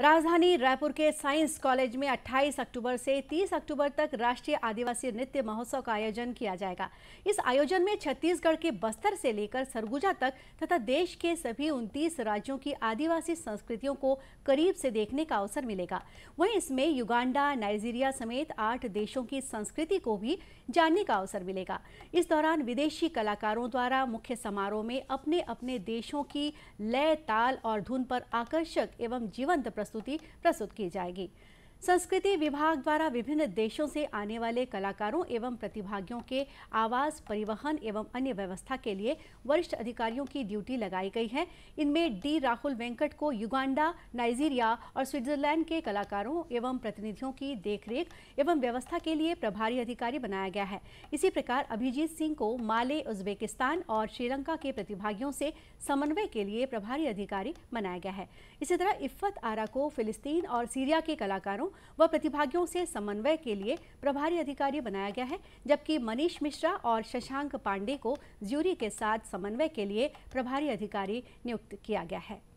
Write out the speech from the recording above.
राजधानी रायपुर के science college में 28 अक्टूबर से 30 अक्टूबर तक राष्ट्रीय आदिवासी नृत्य महोत्सव का आयोजन किया जाएगा इस आयोजन में छत्तीसगढ़ के बस्तर से लेकर सरगुजा तक तथा देश के सभी उनतीस राज्यों की आदिवासी संस्कृतियों को करीब से देखने का अवसर मिलेगा वहीं इसमें युगांडा नाइजीरिया समेत आठ देशों की संस्कृति को भी जानने का अवसर मिलेगा इस दौरान विदेशी कलाकारों द्वारा मुख्य समारोह में अपने अपने देशों की लय ताल और धुन पर आकर्षक एवं जीवंत प्रस्तुति प्रस्तुत की जाएगी संस्कृति विभाग द्वारा विभिन्न देशों से आने वाले कलाकारों एवं प्रतिभागियों के आवास परिवहन एवं अन्य व्यवस्था के लिए वरिष्ठ अधिकारियों की ड्यूटी लगाई गई है इनमें डी राहुल वेंकट को युगांडा नाइजीरिया और स्विट्जरलैंड के कलाकारों एवं प्रतिनिधियों की देखरेख एवं व्यवस्था के लिए प्रभारी अधिकारी बनाया गया है इसी प्रकार अभिजीत सिंह को माले उज्बेकिस्तान और श्रीलंका के प्रतिभागियों से समन्वय के लिए प्रभारी अधिकारी बनाया गया है इसी तरह इफ्फत आरा को फिलिस्तीन और सीरिया के कलाकारों व प्रतिभागियों से समन्वय के लिए प्रभारी अधिकारी बनाया गया है जबकि मनीष मिश्रा और शशांक पांडे को ज्यूरी के साथ समन्वय के लिए प्रभारी अधिकारी नियुक्त किया गया है